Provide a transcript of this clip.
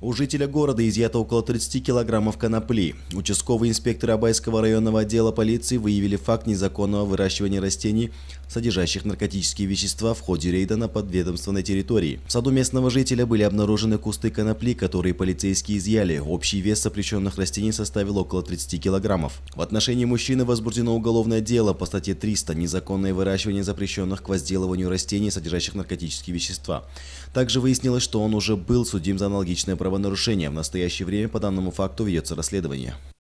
У жителя города изъято около 30 килограммов конопли. Участковые инспекторы Абайского районного отдела полиции выявили факт незаконного выращивания растений, содержащих наркотические вещества в ходе рейда на подведомственной территории. В саду местного жителя были обнаружены кусты конопли, которые полицейские изъяли. Общий вес сопрещенных растений составил около 30 килограммов. В отношении мужчины возбуждено уголовное дело по статье 300 «Незаконное выращивание запрещенных к возделыванию растений, содержащих наркотические вещества». Также выяснилось, что он уже был судим за аналогичное правонарушением. В настоящее время по данному факту ведется расследование.